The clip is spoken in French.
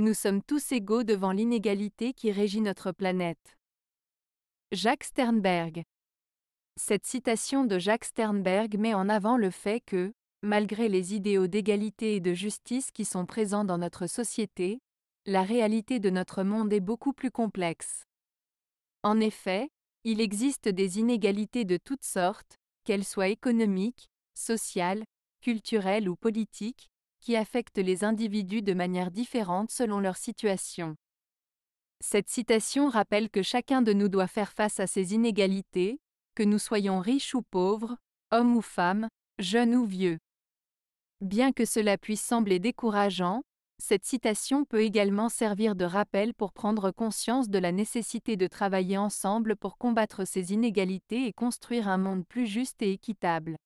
Nous sommes tous égaux devant l'inégalité qui régit notre planète. Jacques Sternberg. Cette citation de Jacques Sternberg met en avant le fait que, malgré les idéaux d'égalité et de justice qui sont présents dans notre société, la réalité de notre monde est beaucoup plus complexe. En effet, il existe des inégalités de toutes sortes, qu'elles soient économiques, sociales, culturelles ou politiques, qui affectent les individus de manière différente selon leur situation. Cette citation rappelle que chacun de nous doit faire face à ces inégalités, que nous soyons riches ou pauvres, hommes ou femmes, jeunes ou vieux. Bien que cela puisse sembler décourageant, cette citation peut également servir de rappel pour prendre conscience de la nécessité de travailler ensemble pour combattre ces inégalités et construire un monde plus juste et équitable.